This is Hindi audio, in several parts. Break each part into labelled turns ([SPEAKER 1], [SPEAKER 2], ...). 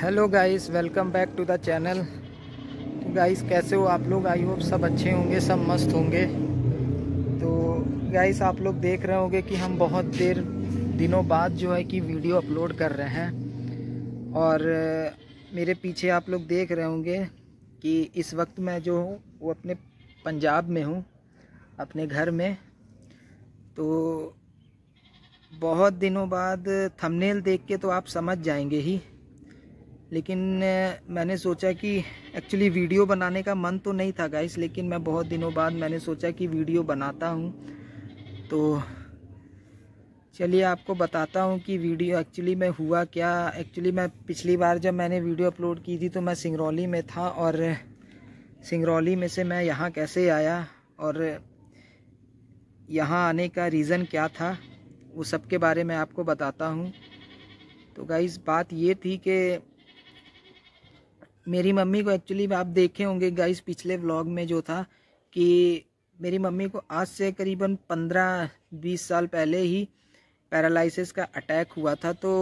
[SPEAKER 1] hello guys welcome back to the channel guys कैसे हो आप लोग आई होप सब अच्छे होंगे सब मस्त होंगे तो गाइस आप लोग देख रहे होंगे कि हम बहुत देर दिनों बाद जो है कि वीडियो अपलोड कर रहे हैं और मेरे पीछे आप लोग देख रहे होंगे कि इस वक्त मैं जो हूँ वो अपने पंजाब में हूँ अपने घर में तो बहुत दिनों बाद थंबनेल देख के तो आप समझ जाएंगे ही लेकिन मैंने सोचा कि एक्चुअली वीडियो बनाने का मन तो नहीं था गाइस लेकिन मैं बहुत दिनों बाद मैंने सोचा कि वीडियो बनाता हूँ तो चलिए आपको बताता हूँ कि वीडियो एक्चुअली में हुआ क्या एक्चुअली मैं पिछली बार जब मैंने वीडियो अपलोड की थी तो मैं सिंगरौली में था और सिंगरौली में से मैं यहाँ कैसे आया और यहाँ आने का रीज़न क्या था वो सब के बारे में आपको बताता हूँ तो गाइज़ बात ये थी कि मेरी मम्मी को एक्चुअली आप देखे होंगे गाइस पिछले व्लॉग में जो था कि मेरी मम्मी को आज से करीबन पंद्रह बीस साल पहले ही पैरालिसिस का अटैक हुआ था तो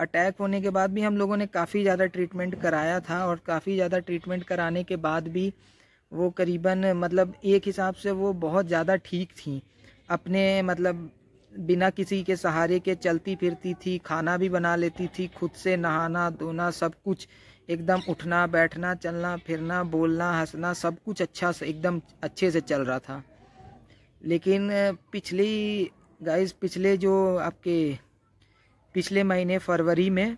[SPEAKER 1] अटैक होने के बाद भी हम लोगों ने काफ़ी ज़्यादा ट्रीटमेंट कराया था और काफ़ी ज़्यादा ट्रीटमेंट कराने के बाद भी वो करीबन मतलब एक हिसाब से वो बहुत ज़्यादा ठीक थी अपने मतलब बिना किसी के सहारे के चलती फिरती थी खाना भी बना लेती थी खुद से नहाना धोना सब कुछ एकदम उठना बैठना चलना फिरना बोलना हंसना सब कुछ अच्छा से एकदम अच्छे से चल रहा था लेकिन पिछली गाइस पिछले जो आपके पिछले महीने फरवरी में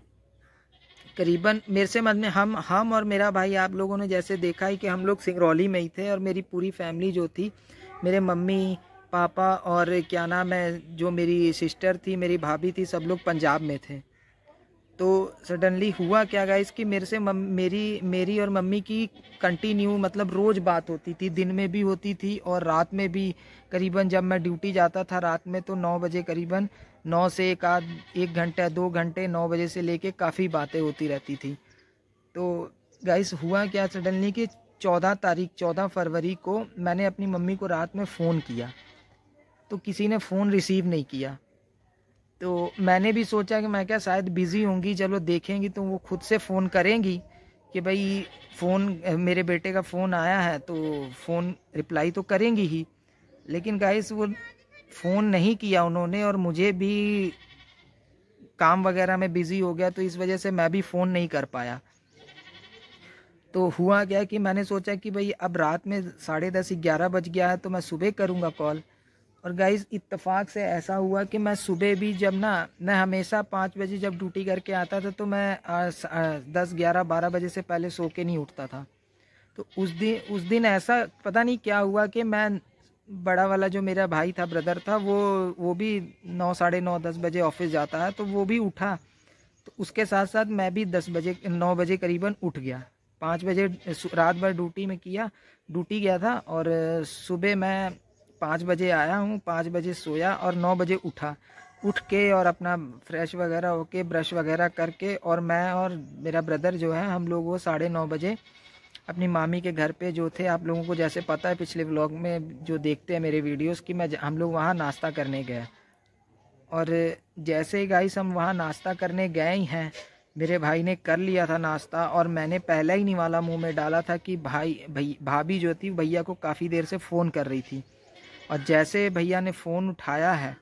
[SPEAKER 1] करीबन मेरे से मत में हम हम और मेरा भाई आप लोगों ने जैसे देखा है कि हम लोग सिंगरौली में ही थे और मेरी पूरी फैमिली जो थी मेरे मम्मी पापा और क्या नाम है जो मेरी सिस्टर थी मेरी भाभी थी सब लोग पंजाब में थे तो सडनली हुआ क्या गाइस कि मेरे से मम, मेरी मेरी और मम्मी की कंटिन्यू मतलब रोज़ बात होती थी दिन में भी होती थी और रात में भी करीबन जब मैं ड्यूटी जाता था रात में तो नौ बजे करीबन नौ से एक आध एक घंटे दो घंटे नौ बजे से लेके काफ़ी बातें होती रहती थी तो गाइस हुआ क्या सडनली कि चौदह तारीख चौदह फरवरी को मैंने अपनी मम्मी को रात में फ़ोन किया तो किसी ने फ़ोन रिसीव नहीं किया तो मैंने भी सोचा कि मैं क्या शायद बिज़ी होंगी चलो देखेंगी तो वो खुद से फ़ोन करेंगी कि भाई फ़ोन मेरे बेटे का फ़ोन आया है तो फ़ोन रिप्लाई तो करेंगी ही लेकिन गाइस वो फ़ोन नहीं किया उन्होंने और मुझे भी काम वगैरह में बिज़ी हो गया तो इस वजह से मैं भी फ़ोन नहीं कर पाया तो हुआ क्या कि मैंने सोचा कि भाई अब रात में साढ़े दस ग्यारह बज गया है तो मैं सुबह करूँगा कॉल और गाइस इत्तेफाक से ऐसा हुआ कि मैं सुबह भी जब ना मैं हमेशा पाँच बजे जब ड्यूटी करके आता था तो मैं आ, स, आ, दस ग्यारह बारह बजे से पहले सो के नहीं उठता था तो उस दिन उस दिन ऐसा पता नहीं क्या हुआ कि मैं बड़ा वाला जो मेरा भाई था ब्रदर था वो वो भी नौ साढ़े नौ दस बजे ऑफिस जाता है तो वो भी उठा तो उसके साथ साथ मैं भी दस बजे नौ बजे करीबन उठ गया पाँच बजे रात भर ड्यूटी में किया ड्यूटी गया था और सुबह मैं पाँच बजे आया हूँ पाँच बजे सोया और नौ बजे उठा उठ के और अपना फ्रेश वगैरह होके ब्रश वगैरह करके और मैं और मेरा ब्रदर जो है हम लोग वो साढ़े नौ बजे अपनी मामी के घर पे जो थे आप लोगों को जैसे पता है पिछले व्लॉग में जो देखते हैं मेरे वीडियोस कि मैं हम लोग वहाँ नाश्ता करने गए और जैसे ही गाइस हम वहाँ नाश्ता करने गए ही हैं मेरे भाई ने कर लिया था नाश्ता और मैंने पहला ही निवाला मुँह में डाला था कि भाई भाई भाभी जो थी भैया को काफ़ी देर से फ़ोन कर रही थी और जैसे भैया ने फ़ोन उठाया है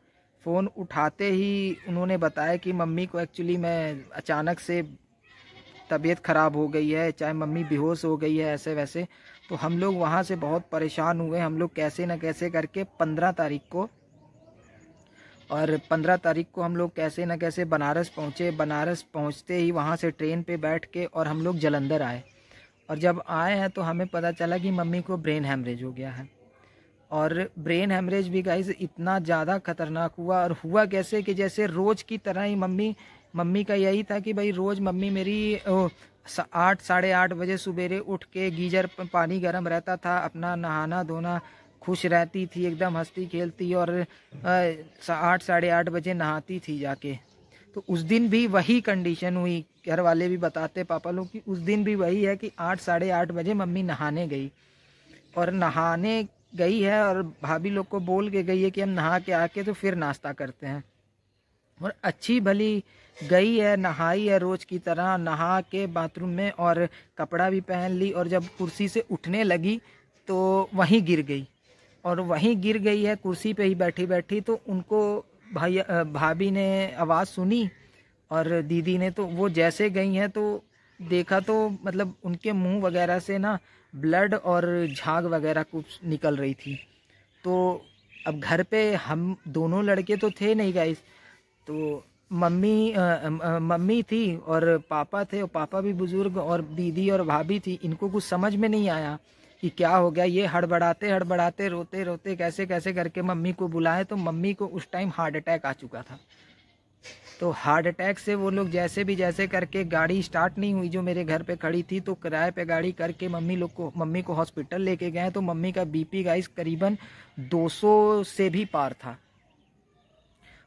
[SPEAKER 1] फ़ोन उठाते ही उन्होंने बताया कि मम्मी को एक्चुअली मैं अचानक से तबीयत ख़राब हो गई है चाहे मम्मी बेहोश हो गई है ऐसे वैसे तो हम लोग वहाँ से बहुत परेशान हुए हम लोग कैसे ना कैसे करके पंद्रह तारीख को और पंद्रह तारीख को हम लोग कैसे ना कैसे बनारस पहुँचे बनारस पहुँचते ही वहाँ से ट्रेन पे बैठ के और हम लोग जलंधर आए और जब आए हैं तो हमें पता चला कि मम्मी को ब्रेन हेमरेज हो गया है और ब्रेन हेमरेज भी गाइज इतना ज़्यादा खतरनाक हुआ और हुआ कैसे कि जैसे रोज़ की तरह ही मम्मी मम्मी का यही था कि भाई रोज़ मम्मी मेरी आठ साढ़े आठ बजे सुबेरे उठ के गीजर पानी गर्म रहता था अपना नहाना धोना खुश रहती थी एकदम हंसती खेलती और आठ साढ़े आठ बजे नहाती थी जाके तो उस दिन भी वही कंडीशन हुई घर वाले भी बताते पापा लोग कि उस दिन भी वही है कि आठ साढ़े आठ बजे मम्मी नहाने गई और नहाने गई है और भाभी लोग को बोल के गई है कि हम नहा के आके तो फिर नाश्ता करते हैं और अच्छी भली गई है नहाई है रोज़ की तरह नहा के बाथरूम में और कपड़ा भी पहन ली और जब कुर्सी से उठने लगी तो वहीं गिर गई और वहीं गिर गई है कुर्सी पे ही बैठी बैठी तो उनको भाई भाभी ने आवाज़ सुनी और दीदी ने तो वो जैसे गई हैं तो देखा तो मतलब उनके मुंह वगैरह से ना ब्लड और झाग वगैरह कुछ निकल रही थी तो अब घर पे हम दोनों लड़के तो थे नहीं गाइस तो मम्मी आ, आ, मम्मी थी और पापा थे और पापा भी बुज़ुर्ग और दीदी और भाभी थी इनको कुछ समझ में नहीं आया कि क्या हो गया ये हड़बड़ाते हड़बड़ाते रोते रोते कैसे कैसे करके मम्मी को बुलाए तो मम्मी को उस टाइम हार्ट अटैक आ चुका था तो हार्ट अटैक से वो लोग जैसे भी जैसे करके गाड़ी स्टार्ट नहीं हुई जो मेरे घर पे खड़ी थी तो किराए पे गाड़ी करके मम्मी लोग को मम्मी को हॉस्पिटल लेके गए तो मम्मी का बीपी गाइस करीबन 200 से भी पार था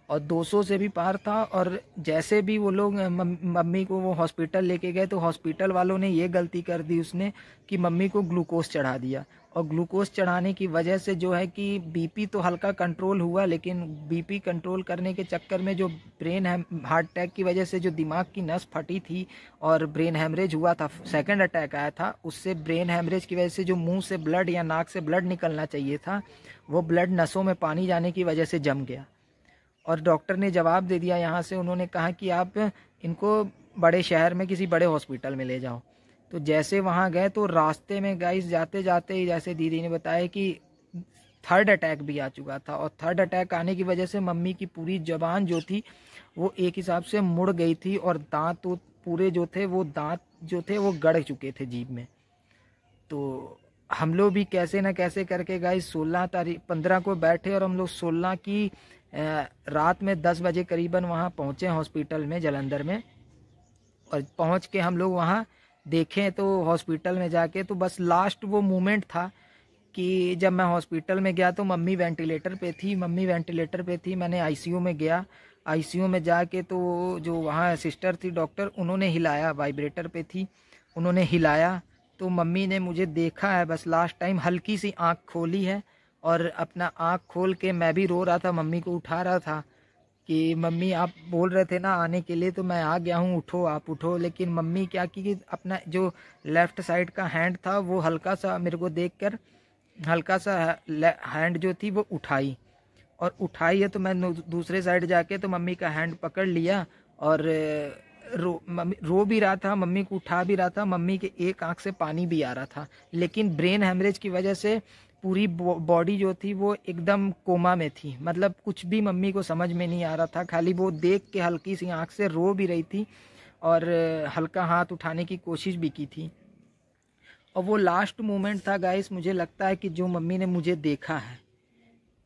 [SPEAKER 1] और 200 से भी पार था और जैसे भी वो लोग मम्मी को वो हॉस्पिटल लेके गए तो हॉस्पिटल वालों ने ये गलती कर दी उसने कि मम्मी को ग्लूकोज चढ़ा दिया और ग्लूकोज चढ़ाने की वजह से जो है कि बीपी तो हल्का कंट्रोल हुआ लेकिन बीपी कंट्रोल करने के चक्कर में जो ब्रेन है हार्ट अटैक की वजह से जो दिमाग की नस फटी थी और ब्रेन हैमरेज हुआ था सेकेंड अटैक आया था उससे ब्रेन हैमरेज की वजह से जो मुँह से ब्लड या नाक से ब्लड निकलना चाहिए था वो ब्लड नसों में पानी जाने की वजह से जम गया और डॉक्टर ने जवाब दे दिया यहाँ से उन्होंने कहा कि आप इनको बड़े शहर में किसी बड़े हॉस्पिटल में ले जाओ तो जैसे वहाँ गए तो रास्ते में गाइस जाते जाते ही जैसे दीदी ने बताया कि थर्ड अटैक भी आ चुका था और थर्ड अटैक आने की वजह से मम्मी की पूरी जबान जो थी वो एक हिसाब से मुड़ गई थी और दांत तो पूरे जो थे वो दांत जो थे वो गड़ चुके थे जीप में तो हम लोग भी कैसे ना कैसे करके गाइस सोलह तारीख पंद्रह को बैठे और हम लोग सोलह की रात में दस बजे करीबन वहाँ पहुँचे हॉस्पिटल में जलंधर में और पहुँच के हम लोग वहाँ देखें तो हॉस्पिटल में जाके तो बस लास्ट वो मोमेंट था कि जब मैं हॉस्पिटल में गया तो मम्मी वेंटिलेटर पे थी मम्मी वेंटिलेटर पे थी मैंने आईसीयू में गया आईसीयू में जाके तो जो वहाँ सिस्टर थी डॉक्टर उन्होंने हिलाया वाइब्रेटर पे थी उन्होंने हिलाया तो मम्मी ने मुझे देखा है बस लास्ट टाइम हल्की सी आँख खोली है और अपना आँख खोल के मैं भी रो रहा था मम्मी को उठा रहा था कि मम्मी आप बोल रहे थे ना आने के लिए तो मैं आ गया हूँ उठो आप उठो लेकिन मम्मी क्या की अपना जो लेफ़्ट साइड का हैंड था वो हल्का सा मेरे को देख कर हल्का सा हैंड जो थी वो उठाई और उठाई है तो मैं दूसरे साइड जाके तो मम्मी का हैंड पकड़ लिया और रो मम्मी रो भी रहा था मम्मी को उठा भी रहा था मम्मी के एक आंख से पानी भी आ रहा था लेकिन ब्रेन हेमरेज की वजह से पूरी बॉडी जो थी वो एकदम कोमा में थी मतलब कुछ भी मम्मी को समझ में नहीं आ रहा था खाली वो देख के हल्की सी आँख से रो भी रही थी और हल्का हाथ उठाने की कोशिश भी की थी और वो लास्ट मोमेंट था गाइस मुझे लगता है कि जो मम्मी ने मुझे देखा है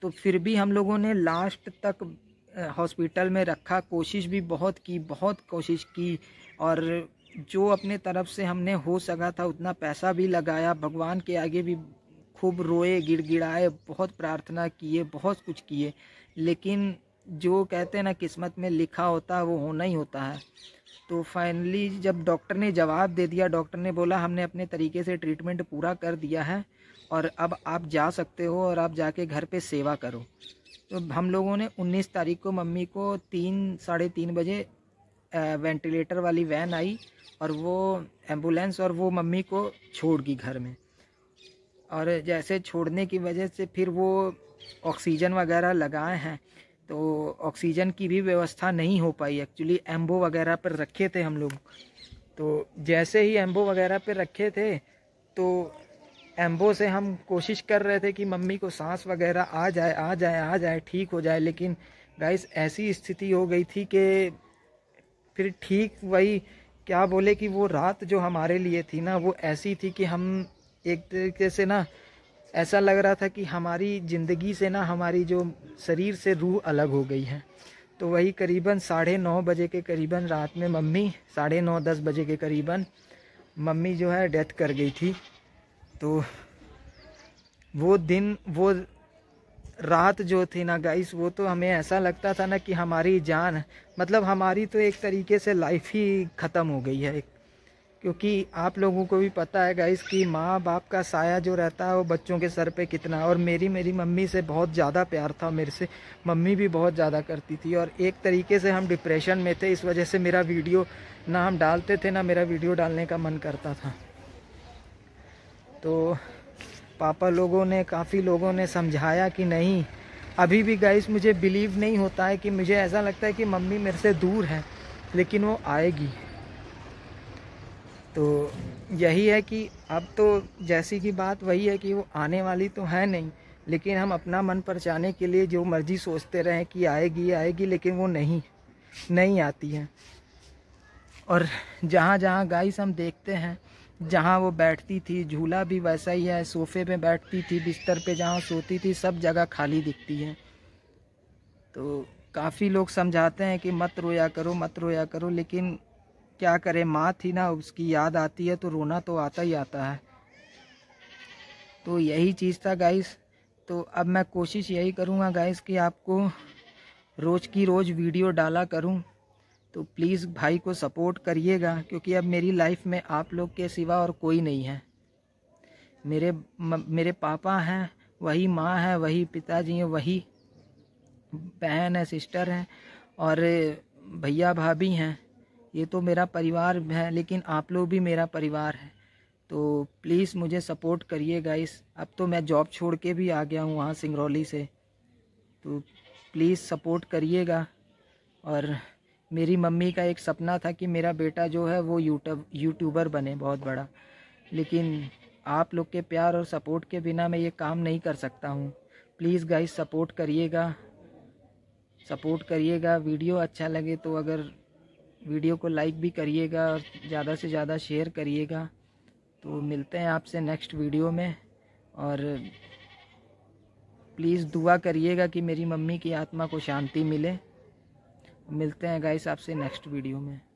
[SPEAKER 1] तो फिर भी हम लोगों ने लास्ट तक हॉस्पिटल में रखा कोशिश भी बहुत की बहुत कोशिश की और जो अपने तरफ से हमने हो सका था उतना पैसा भी लगाया भगवान के आगे भी खूब रोए गिड़गिड़ाए बहुत प्रार्थना किए बहुत कुछ किए लेकिन जो कहते हैं ना किस्मत में लिखा होता है वो होना ही होता है तो फाइनली जब डॉक्टर ने जवाब दे दिया डॉक्टर ने बोला हमने अपने तरीके से ट्रीटमेंट पूरा कर दिया है और अब आप जा सकते हो और आप जाके घर पे सेवा करो तो हम लोगों ने 19 तारीख को मम्मी को तीन साढ़े तीन बजे वेंटिलेटर वाली वैन आई और वो एम्बुलेंस और वो मम्मी को छोड़ गई घर में और जैसे छोड़ने की वजह से फिर वो ऑक्सीजन वगैरह लगाए हैं तो ऑक्सीजन की भी व्यवस्था नहीं हो पाई एक्चुअली एम्बो वगैरह पर रखे थे हम लोग तो जैसे ही एम्बो वगैरह पर रखे थे तो एम्बो से हम कोशिश कर रहे थे कि मम्मी को सांस वगैरह आ जाए आ जाए आ जाए ठीक हो जाए लेकिन गाइस ऐसी स्थिति हो गई थी कि फिर ठीक वही क्या बोले कि वो रात जो हमारे लिए थी ना वो ऐसी थी कि हम एक तरीके से ना ऐसा लग रहा था कि हमारी ज़िंदगी से ना हमारी जो शरीर से रूह अलग हो गई है तो वही करीबन साढ़े नौ बजे के करीबन रात में मम्मी साढ़े नौ दस बजे के करीबन मम्मी जो है डेथ कर गई थी तो वो दिन वो रात जो थी ना गाइस वो तो हमें ऐसा लगता था ना कि हमारी जान मतलब हमारी तो एक तरीके से लाइफ ही ख़त्म हो गई है एक क्योंकि आप लोगों को भी पता है गाइस कि माँ बाप का साया जो रहता है वो बच्चों के सर पे कितना और मेरी मेरी मम्मी से बहुत ज़्यादा प्यार था मेरे से मम्मी भी बहुत ज़्यादा करती थी और एक तरीके से हम डिप्रेशन में थे इस वजह से मेरा वीडियो ना हम डालते थे ना मेरा वीडियो डालने का मन करता था तो पापा लोगों ने काफ़ी लोगों ने समझाया कि नहीं अभी भी गाइस मुझे बिलीव नहीं होता है कि मुझे ऐसा लगता है कि मम्मी मेरे से दूर है लेकिन वो आएगी तो यही है कि अब तो जैसी की बात वही है कि वो आने वाली तो है नहीं लेकिन हम अपना मन परचाने के लिए जो मर्जी सोचते रहें कि आएगी आएगी लेकिन वो नहीं नहीं आती है और जहाँ जहाँ गाइस हम देखते हैं जहाँ वो बैठती थी झूला भी वैसा ही है सोफे पे बैठती थी बिस्तर पे जहाँ सोती थी सब जगह खाली दिखती है तो काफ़ी लोग समझाते हैं कि मत रोया करो मत रोया करो लेकिन क्या करें माँ थी ना उसकी याद आती है तो रोना तो आता ही आता है तो यही चीज़ था गाइस तो अब मैं कोशिश यही करूँगा गाइस कि आपको रोज़ की रोज़ वीडियो डाला करूँ तो प्लीज़ भाई को सपोर्ट करिएगा क्योंकि अब मेरी लाइफ में आप लोग के सिवा और कोई नहीं है मेरे म, मेरे पापा हैं वही माँ है वही पिताजी हैं वही बहन है सिस्टर हैं और भैया भाभी हैं ये तो मेरा परिवार है लेकिन आप लोग भी मेरा परिवार है तो प्लीज़ मुझे सपोर्ट करिए गाइस अब तो मैं जॉब छोड़ के भी आ गया हूँ वहाँ सिंगरौली से तो प्लीज़ सपोर्ट करिएगा और मेरी मम्मी का एक सपना था कि मेरा बेटा जो है वो यूट्यूब यूट्यूबर बने बहुत बड़ा लेकिन आप लोग के प्यार और सपोर्ट के बिना मैं ये काम नहीं कर सकता हूँ प्लीज़ गाइस सपोर्ट करिएगा सपोर्ट करिएगा वीडियो अच्छा लगे तो अगर वीडियो को लाइक भी करिएगा और ज़्यादा से ज़्यादा शेयर करिएगा तो मिलते हैं आपसे नेक्स्ट वीडियो में और प्लीज़ दुआ करिएगा कि मेरी मम्मी की आत्मा को शांति मिले मिलते हैं गाइस आपसे नेक्स्ट वीडियो में